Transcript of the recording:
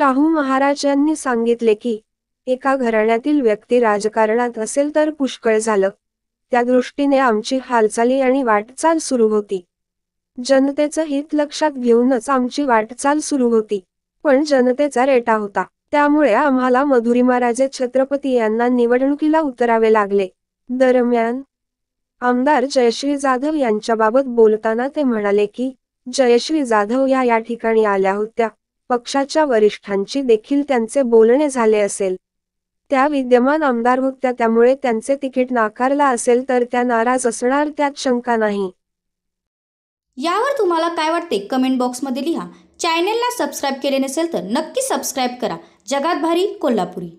शाहू महाराज यांनी सांगितले की एका घराण्यातील व्यक्ती राजकारणात असेल तर पुष्कळ झालं त्या दृष्टीने आमची हालचाली आणि वाटचाल सुरू होती जनतेचं हित लक्षात घेऊनच आमची वाटचाल सुरू होती पण जनतेचा रेटा होता त्यामुळे आम्हाला मधुरी महाराजे छत्रपती यांना निवडणुकीला उतरावे लागले दरम्यान आमदार जयश्री जाधव यांच्याबाबत बोलताना ते म्हणाले की जयश्री जाधव या या ठिकाणी आल्या होत्या पक्षाच्या वरिष्ठांची देखील त्यांचे बोलणे झाले असेल त्या विद्यमान आमदार होत्या त्यामुळे त्यांचे तिकीट नाकारला असेल तर त्या नाराज असणार त्यात शंका नाही यावर तुम्हाला काय वाटते कमेंट बॉक्समध्ये लिहा चॅनेलला सबस्क्राईब केले नसेल तर नक्की सबस्क्राईब करा जगात भारी कोल्हापुरी